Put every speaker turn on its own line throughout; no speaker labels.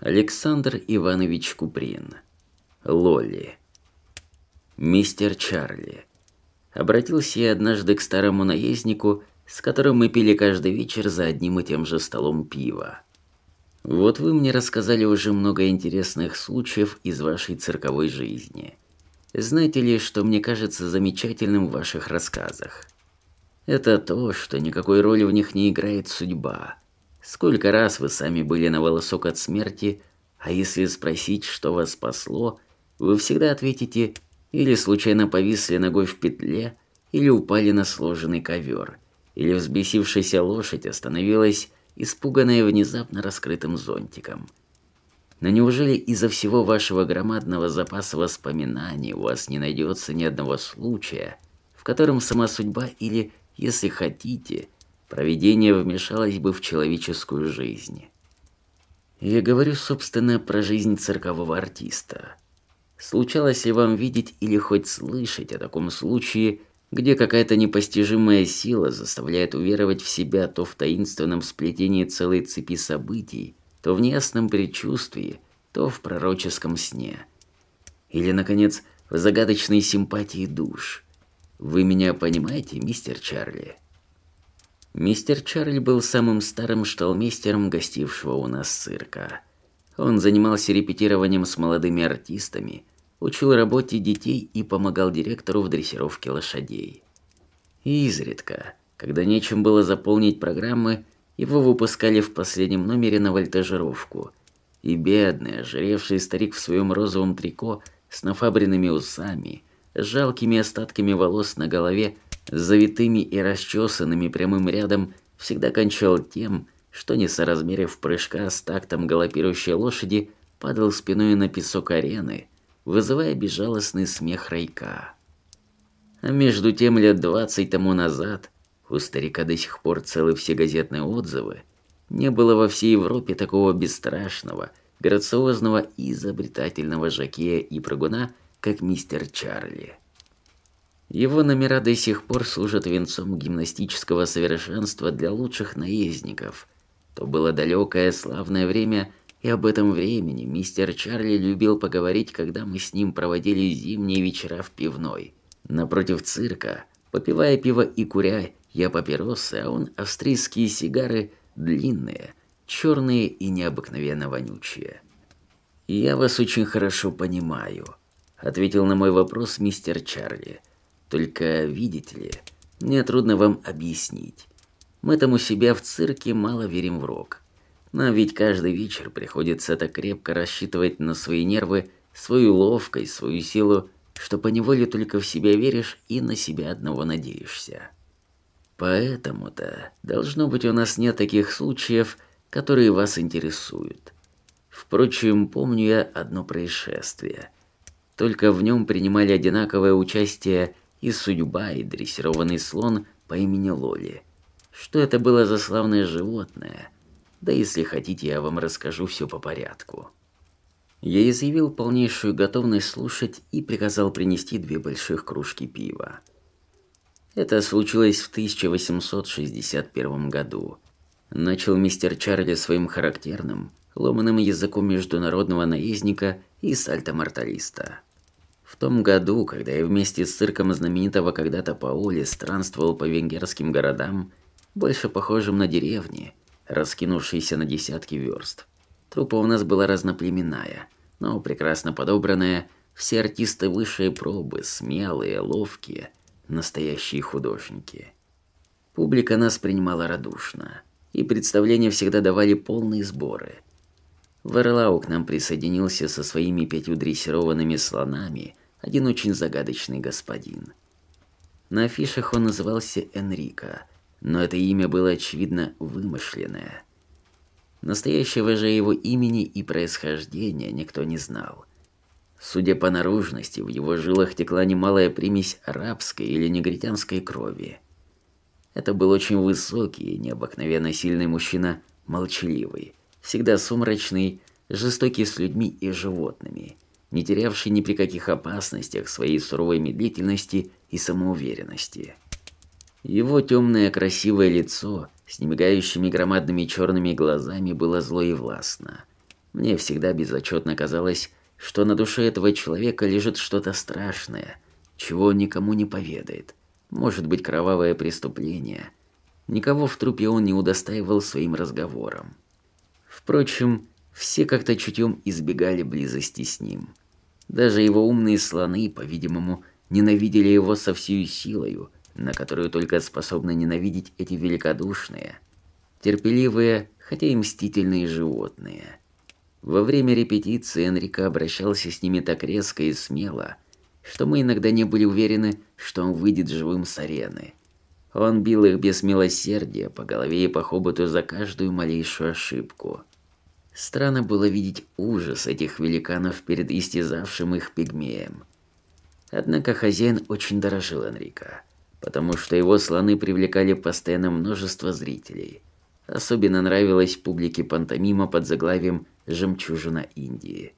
Александр Иванович Куприн. Лолли. Мистер Чарли. Обратился я однажды к старому наезднику, с которым мы пили каждый вечер за одним и тем же столом пива. Вот вы мне рассказали уже много интересных случаев из вашей цирковой жизни. Знаете ли, что мне кажется замечательным в ваших рассказах? Это то, что никакой роли в них не играет судьба. Сколько раз вы сами были на волосок от смерти, а если спросить, что вас спасло, вы всегда ответите или случайно повисли ногой в петле, или упали на сложенный ковер, или взбесившаяся лошадь остановилась, испуганная внезапно раскрытым зонтиком. Но неужели из-за всего вашего громадного запаса воспоминаний у вас не найдется ни одного случая, в котором сама судьба или, если хотите, Проведение вмешалось бы в человеческую жизнь. Я говорю, собственно, про жизнь циркового артиста. Случалось ли вам видеть или хоть слышать о таком случае, где какая-то непостижимая сила заставляет уверовать в себя то в таинственном сплетении целой цепи событий, то в неясном предчувствии, то в пророческом сне? Или, наконец, в загадочной симпатии душ? Вы меня понимаете, мистер Чарли?» Мистер Чарль был самым старым шталмейстером гостившего у нас цирка. Он занимался репетированием с молодыми артистами, учил работе детей и помогал директору в дрессировке лошадей. И изредка, когда нечем было заполнить программы, его выпускали в последнем номере на вольтажировку. И бедный, ожиревший старик в своем розовом трико с нафабренными усами, с жалкими остатками волос на голове – завитыми и расчесанными прямым рядом, всегда кончал тем, что, не соразмерив прыжка с тактом галопирующей лошади, падал спиной на песок арены, вызывая безжалостный смех Райка. А между тем лет двадцать тому назад, у старика до сих пор целы все газетные отзывы, не было во всей Европе такого бесстрашного, грациозного и изобретательного жакея и прыгуна, как мистер Чарли. Его номера до сих пор служат венцом гимнастического совершенства для лучших наездников. То было далекое славное время, и об этом времени мистер Чарли любил поговорить, когда мы с ним проводили зимние вечера в пивной. Напротив цирка, попивая пиво и куря, я папиросы, а он австрийские сигары длинные, черные и необыкновенно вонючие. «Я вас очень хорошо понимаю», — ответил на мой вопрос мистер Чарли. Только, видите ли, мне трудно вам объяснить. Мы там у себя в цирке мало верим в рок. Нам ведь каждый вечер приходится так крепко рассчитывать на свои нервы, свою ловкость, свою силу, что поневоле только в себя веришь и на себя одного надеешься. Поэтому-то, должно быть, у нас нет таких случаев, которые вас интересуют. Впрочем, помню я одно происшествие. Только в нем принимали одинаковое участие и судьба, и дрессированный слон по имени Лоли. Что это было за славное животное? Да если хотите, я вам расскажу все по порядку. Я изъявил полнейшую готовность слушать и приказал принести две больших кружки пива. Это случилось в 1861 году. Начал мистер Чарли своим характерным, ломаным языком международного наездника и сальто-морталиста том году, когда я вместе с цирком знаменитого когда-то Паули странствовал по венгерским городам, больше похожим на деревни, раскинувшиеся на десятки верст. Труппа у нас была разноплеменная, но прекрасно подобранная, все артисты высшей пробы, смелые, ловкие, настоящие художники. Публика нас принимала радушно, и представления всегда давали полные сборы. Варлау к нам присоединился со своими пятью дрессированными слонами – один очень загадочный господин. На афишах он назывался Энрико, но это имя было очевидно вымышленное. Настоящего же его имени и происхождения никто не знал. Судя по наружности, в его жилах текла немалая примесь арабской или негритянской крови. Это был очень высокий и необыкновенно сильный мужчина, молчаливый, всегда сумрачный, жестокий с людьми и животными – не терявший ни при каких опасностях своей суровой медлительности и самоуверенности. Его темное красивое лицо с немигающими громадными черными глазами было зло и властно. Мне всегда безотчетно казалось, что на душе этого человека лежит что-то страшное, чего он никому не поведает. Может быть, кровавое преступление. Никого в трупе он не удостаивал своим разговором. Впрочем, все как-то чутьем избегали близости с ним. Даже его умные слоны, по-видимому, ненавидели его со всей силою, на которую только способны ненавидеть эти великодушные, терпеливые, хотя и мстительные животные. Во время репетиции Энрико обращался с ними так резко и смело, что мы иногда не были уверены, что он выйдет живым с арены. Он бил их без милосердия по голове и по хоботу за каждую малейшую ошибку – Странно было видеть ужас этих великанов перед истязавшим их пигмеем. Однако хозяин очень дорожил Энрика, потому что его слоны привлекали постоянно множество зрителей. Особенно нравилось публике пантомима под заглавием «Жемчужина Индии».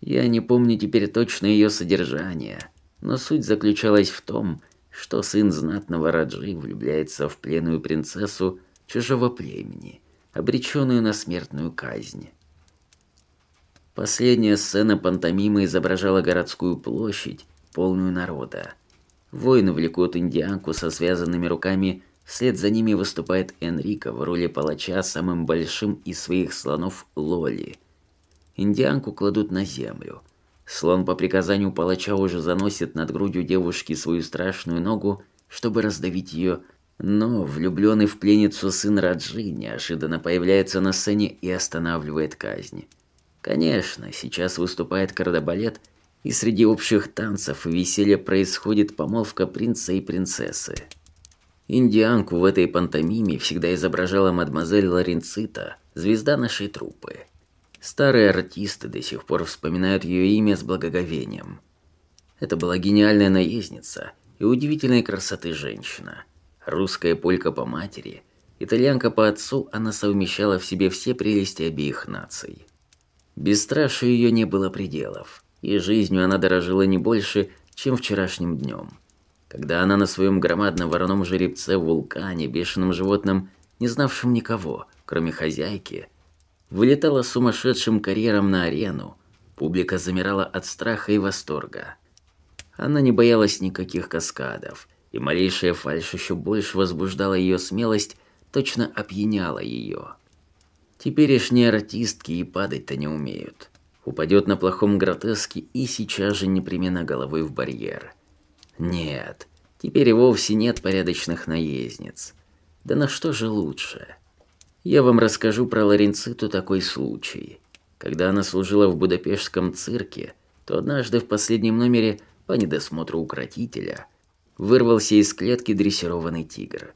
Я не помню теперь точно ее содержание, но суть заключалась в том, что сын знатного Раджи влюбляется в пленную принцессу чужого племени – обреченную на смертную казнь. Последняя сцена пантомимы изображала городскую площадь, полную народа. Воины влекут индианку со связанными руками, вслед за ними выступает Энрико в роли палача самым большим из своих слонов Лоли. Индианку кладут на землю. Слон по приказанию палача уже заносит над грудью девушки свою страшную ногу, чтобы раздавить ее но влюбленный в пленницу сын Раджи неожиданно появляется на сцене и останавливает казнь. Конечно, сейчас выступает кардобалет, и среди общих танцев и веселья происходит помолвка принца и принцессы. Индианку в этой пантомиме всегда изображала мадемуазель Лоренцита, звезда нашей труппы. Старые артисты до сих пор вспоминают ее имя с благоговением. Это была гениальная наездница и удивительной красоты женщина – Русская полька по матери, итальянка по отцу, она совмещала в себе все прелести обеих наций. Бесстрашию ее не было пределов, и жизнью она дорожила не больше, чем вчерашним днем. Когда она на своем громадном вороном жеребце вулкане, бешеным животном, не знавшим никого, кроме хозяйки, вылетала сумасшедшим карьером на арену, публика замирала от страха и восторга. Она не боялась никаких каскадов, и малейшая фальшь еще больше возбуждала ее смелость, точно опьяняла ее. Теперешние артистки и падать-то не умеют. Упадет на плохом гротеске и сейчас же непременно головой в барьер. Нет, теперь и вовсе нет порядочных наездниц. Да на что же лучше? Я вам расскажу про Лоренциту такой случай. Когда она служила в Будапештском цирке, то однажды в последнем номере по недосмотру укротителя – Вырвался из клетки дрессированный тигр.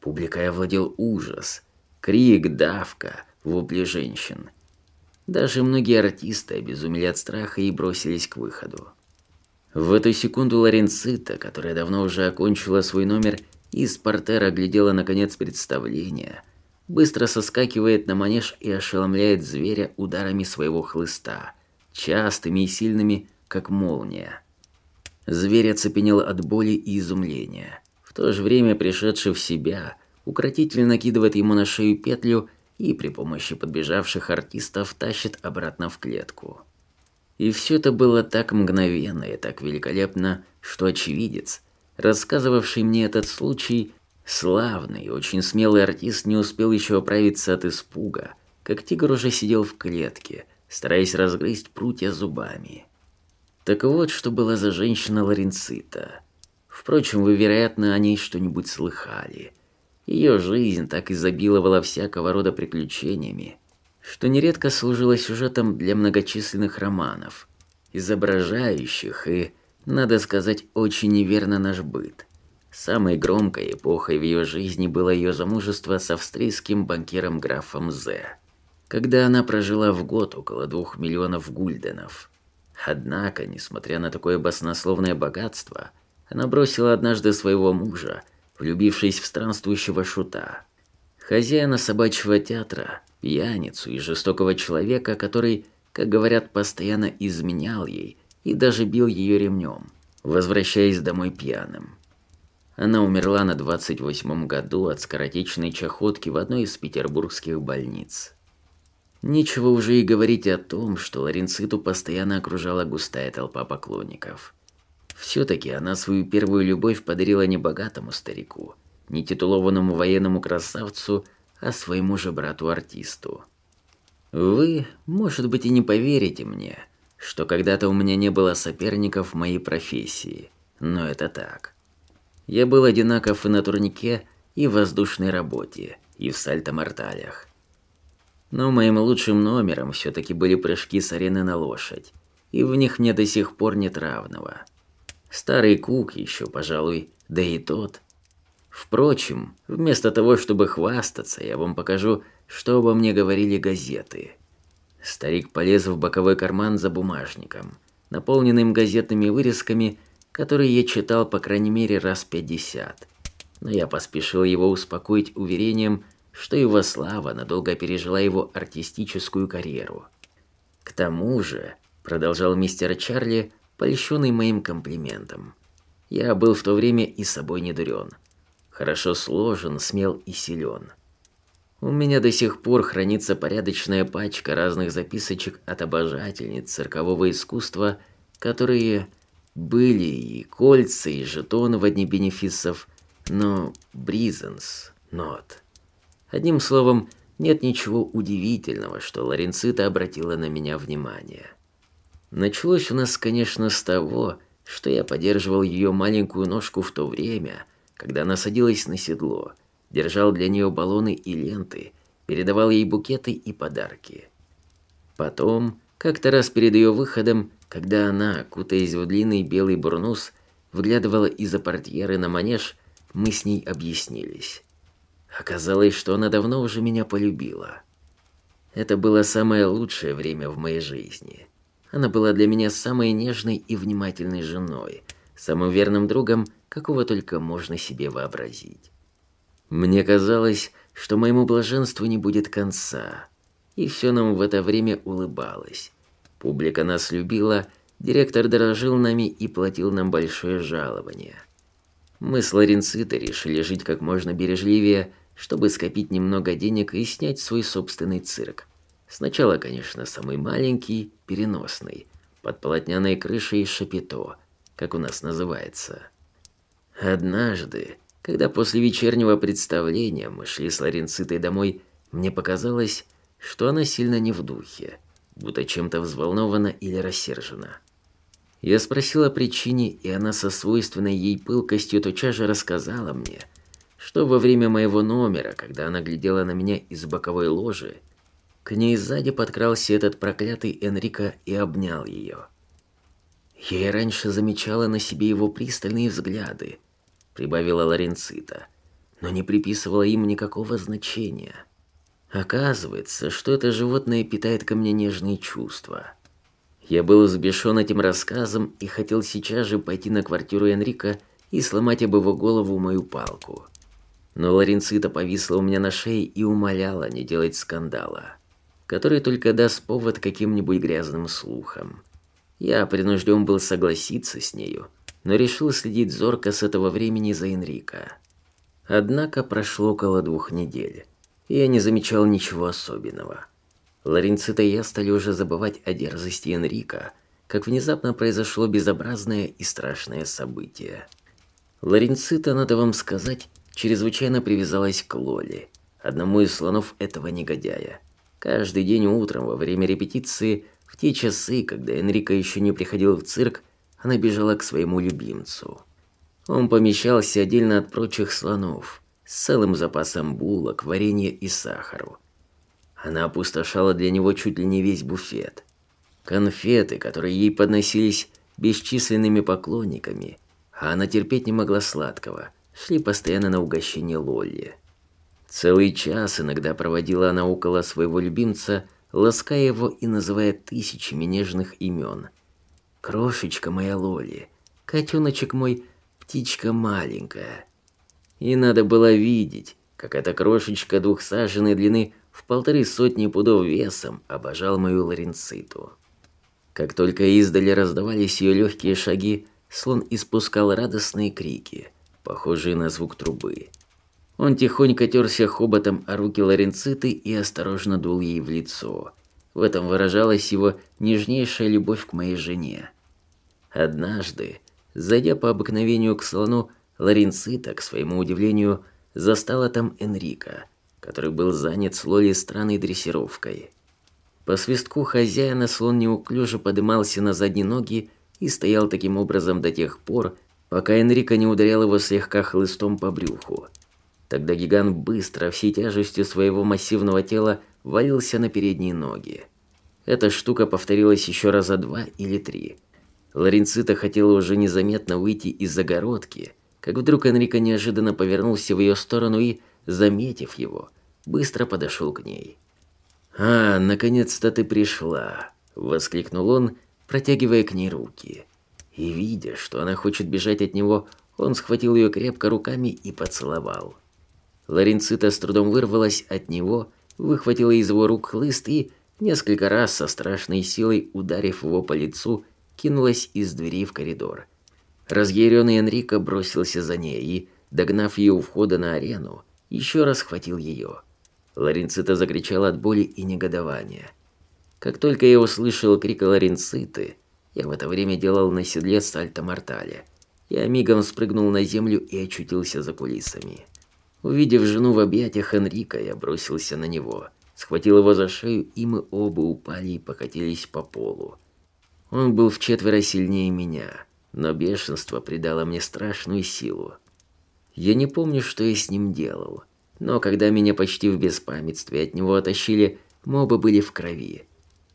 Публика овладел ужас, крик, давка, вопли женщин. Даже многие артисты обезумели от страха и бросились к выходу. В эту секунду Лоренцита, которая давно уже окончила свой номер, из портера глядела наконец представление, быстро соскакивает на манеж и ошеломляет зверя ударами своего хлыста, частыми и сильными, как молния. Зверь оцепенел от боли и изумления. В то же время пришедший в себя, укротитель накидывает ему на шею петлю и при помощи подбежавших артистов тащит обратно в клетку. И все это было так мгновенно и так великолепно, что очевидец, рассказывавший мне этот случай, славный, очень смелый артист не успел еще оправиться от испуга, как тигр уже сидел в клетке, стараясь разгрызть прутья зубами. Так вот, что была за женщина Лоренцита. Впрочем, вы, вероятно, о ней что-нибудь слыхали. Ее жизнь так изобиловала всякого рода приключениями, что нередко служило сюжетом для многочисленных романов, изображающих и, надо сказать, очень неверно наш быт. Самой громкой эпохой в ее жизни было ее замужество с австрийским банкиром графом Зе, когда она прожила в год около двух миллионов гульденов – Однако, несмотря на такое баснословное богатство, она бросила однажды своего мужа, влюбившись в странствующего шута. Хозяина собачьего театра, пьяницу и жестокого человека, который, как говорят, постоянно изменял ей и даже бил ее ремнем, возвращаясь домой пьяным. Она умерла на 28-м году от скоротечной чахотки в одной из петербургских больниц. Нечего уже и говорить о том, что Ларинциту постоянно окружала густая толпа поклонников. Все-таки она свою первую любовь подарила не богатому старику, не титулованному военному красавцу, а своему же брату-артисту. Вы, может быть, и не поверите мне, что когда-то у меня не было соперников в моей профессии, но это так. Я был одинаков и на турнике, и в воздушной работе, и в сальто-морталях. Но моим лучшим номером все-таки были прыжки с арены на лошадь, и в них мне до сих пор нет равного. Старый Кук еще, пожалуй, да и тот. Впрочем, вместо того, чтобы хвастаться, я вам покажу, что обо мне говорили газеты. Старик полез в боковой карман за бумажником, наполненным газетными вырезками, которые я читал по крайней мере раз пятьдесят. Но я поспешил его успокоить уверением, что что его слава надолго пережила его артистическую карьеру. К тому же, продолжал мистер Чарли, польщенный моим комплиментом. Я был в то время и собой не дурен. Хорошо сложен, смел и силен. У меня до сих пор хранится порядочная пачка разных записочек от обожательниц циркового искусства, которые были и кольца, и жетоны в одни бенефисов, но Бризенс, Нот... Одним словом, нет ничего удивительного, что Лоренцита обратила на меня внимание. Началось у нас, конечно, с того, что я поддерживал ее маленькую ножку в то время, когда она садилась на седло, держал для нее баллоны и ленты, передавал ей букеты и подарки. Потом, как-то раз перед ее выходом, когда она, кутаясь в длинный белый бурнус, выглядывала из-за портьеры на манеж, мы с ней объяснились. Оказалось, что она давно уже меня полюбила. Это было самое лучшее время в моей жизни. Она была для меня самой нежной и внимательной женой, самым верным другом, какого только можно себе вообразить. Мне казалось, что моему блаженству не будет конца, и все нам в это время улыбалось. Публика нас любила, директор дорожил нами и платил нам большое жалование. Мы с Лоренцитой решили жить как можно бережливее чтобы скопить немного денег и снять свой собственный цирк. Сначала, конечно, самый маленький, переносный, под полотняной крышей шапито, как у нас называется. Однажды, когда после вечернего представления мы шли с Ларинцитой домой, мне показалось, что она сильно не в духе, будто чем-то взволнована или рассержена. Я спросил о причине, и она со свойственной ей пылкостью тотчас же рассказала мне – что во время моего номера, когда она глядела на меня из боковой ложи, к ней сзади подкрался этот проклятый Энрико и обнял ее. Я и раньше замечала на себе его пристальные взгляды, прибавила Лоренцита, но не приписывала им никакого значения. Оказывается, что это животное питает ко мне нежные чувства. Я был взбешен этим рассказом и хотел сейчас же пойти на квартиру Энрика и сломать об его голову мою палку но Лоренцита повисла у меня на шее и умоляла не делать скандала, который только даст повод каким-нибудь грязным слухам. Я принужден был согласиться с нею, но решил следить зорко с этого времени за Энрико. Однако прошло около двух недель, и я не замечал ничего особенного. Лоренцита и я стали уже забывать о дерзости Энрика, как внезапно произошло безобразное и страшное событие. Лоренцита, надо вам сказать, чрезвычайно привязалась к Лоле, одному из слонов этого негодяя. Каждый день утром во время репетиции, в те часы, когда Энрика еще не приходил в цирк, она бежала к своему любимцу. Он помещался отдельно от прочих слонов, с целым запасом булок, варенья и сахару. Она опустошала для него чуть ли не весь буфет. Конфеты, которые ей подносились бесчисленными поклонниками, а она терпеть не могла сладкого – шли постоянно на угощение Лолли. Целый час иногда проводила она около своего любимца, лаская его и называя тысячами нежных имен. «Крошечка моя Лолли, «Котеночек мой, птичка маленькая». И надо было видеть, как эта крошечка двухсаженной длины в полторы сотни пудов весом обожал мою ларинциту. Как только издали раздавались ее легкие шаги, слон испускал радостные крики – похожие на звук трубы. Он тихонько терся хоботом о руки Лоренциты и осторожно дул ей в лицо. В этом выражалась его нежнейшая любовь к моей жене. Однажды, зайдя по обыкновению к слону, Лоренцита, к своему удивлению, застала там Энрика, который был занят с Лоли странной дрессировкой. По свистку хозяина слон неуклюже поднимался на задние ноги и стоял таким образом до тех пор, пока Энрико не ударил его слегка хлыстом по брюху. Тогда гигант быстро, всей тяжестью своего массивного тела, валился на передние ноги. Эта штука повторилась еще раза два или три. Лоренцита хотела уже незаметно выйти из загородки, как вдруг Энрико неожиданно повернулся в ее сторону и, заметив его, быстро подошел к ней. «А, наконец-то ты пришла!» – воскликнул он, протягивая к ней руки. И видя, что она хочет бежать от него, он схватил ее крепко руками и поцеловал. Лоренцита с трудом вырвалась от него, выхватила из его рук хлыст и, несколько раз со страшной силой ударив его по лицу, кинулась из двери в коридор. Разъяренный Энрико бросился за ней и, догнав ее у входа на арену, еще раз схватил ее. Лоренцита закричала от боли и негодования. Как только я услышал крик Лоренциты. Я в это время делал на седле сальто-мортале. Я мигом спрыгнул на землю и очутился за кулисами. Увидев жену в объятиях Энрика, я бросился на него. Схватил его за шею, и мы оба упали и покатились по полу. Он был вчетверо сильнее меня, но бешенство придало мне страшную силу. Я не помню, что я с ним делал, но когда меня почти в беспамятстве от него оттащили, мы оба были в крови.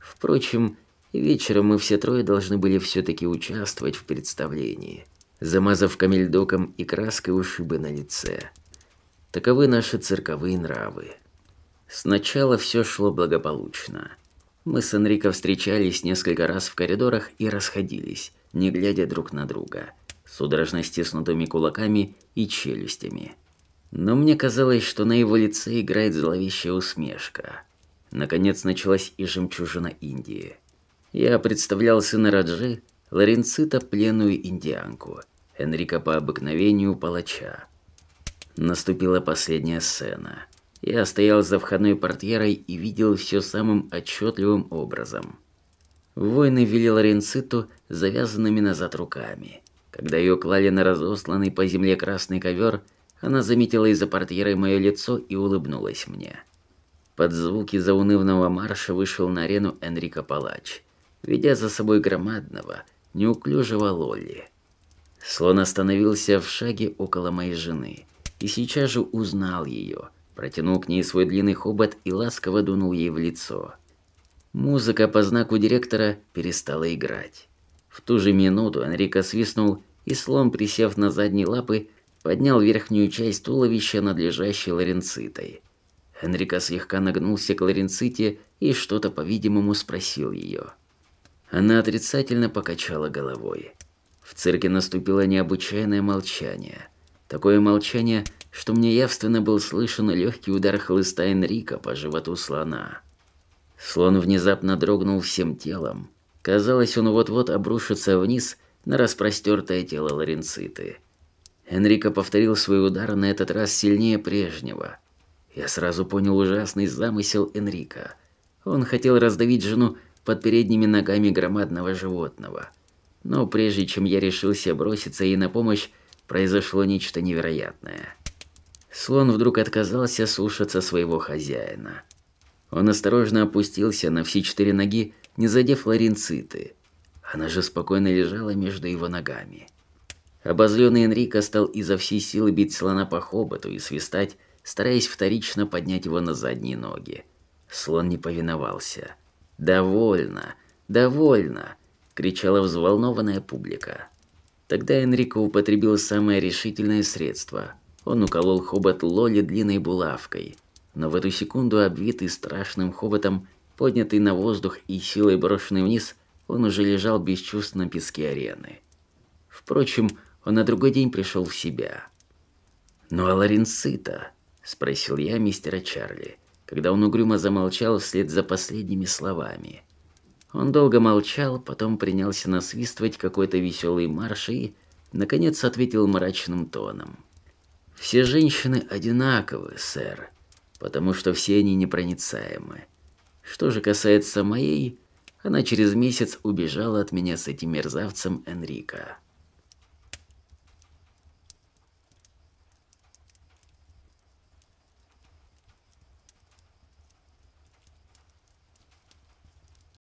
Впрочем, Вечером мы все трое должны были все-таки участвовать в представлении, замазав камельдоком и краской ушибы на лице. Таковы наши цирковые нравы. Сначала все шло благополучно. Мы с Энрико встречались несколько раз в коридорах и расходились, не глядя друг на друга, судорожно стиснутыми кулаками и челюстями. Но мне казалось, что на его лице играет зловещая усмешка. Наконец началась и жемчужина Индии – я представлял сына Раджи, Лоренцита пленную индианку, Энрика по обыкновению палача. Наступила последняя сцена. Я стоял за входной портьерой и видел все самым отчетливым образом. Воины вели Лоренциту завязанными назад руками. Когда ее клали на разосланный по земле красный ковер, она заметила из-за портьеры мое лицо и улыбнулась мне. Под звуки заунывного марша вышел на арену Энрика Палач – ведя за собой громадного, неуклюжего Лолли. Слон остановился в шаге около моей жены и сейчас же узнал ее, протянул к ней свой длинный хобот и ласково дунул ей в лицо. Музыка по знаку директора перестала играть. В ту же минуту Энрико свистнул, и слон, присев на задние лапы, поднял верхнюю часть туловища, надлежащей Лоренцитой. Энрико слегка нагнулся к Лоренците и что-то, по-видимому, спросил ее. Она отрицательно покачала головой. В цирке наступило необычайное молчание. Такое молчание, что мне явственно был слышен легкий удар хлыста Энрика по животу слона. Слон внезапно дрогнул всем телом. Казалось, он вот-вот обрушится вниз на распростертое тело ларинциты. Энрико повторил свой удар на этот раз сильнее прежнего. Я сразу понял ужасный замысел Энрика. Он хотел раздавить жену под передними ногами громадного животного. Но прежде чем я решился броситься ей на помощь, произошло нечто невероятное. Слон вдруг отказался слушаться своего хозяина. Он осторожно опустился на все четыре ноги, не задев ларинциты. Она же спокойно лежала между его ногами. Обозленный Энрико стал изо всей силы бить слона по хоботу и свистать, стараясь вторично поднять его на задние ноги. Слон не повиновался – «Довольно! Довольно!» – кричала взволнованная публика. Тогда Энрико употребил самое решительное средство. Он уколол хобот Лоли длинной булавкой. Но в эту секунду, обвитый страшным хоботом, поднятый на воздух и силой брошенный вниз, он уже лежал без чувств на песке арены. Впрочем, он на другой день пришел в себя. «Ну а Лоренци-то?» спросил я мистера Чарли когда он угрюмо замолчал вслед за последними словами. Он долго молчал, потом принялся насвистывать какой-то веселый марш и, наконец, ответил мрачным тоном. «Все женщины одинаковы, сэр, потому что все они непроницаемы. Что же касается моей, она через месяц убежала от меня с этим мерзавцем Энрика».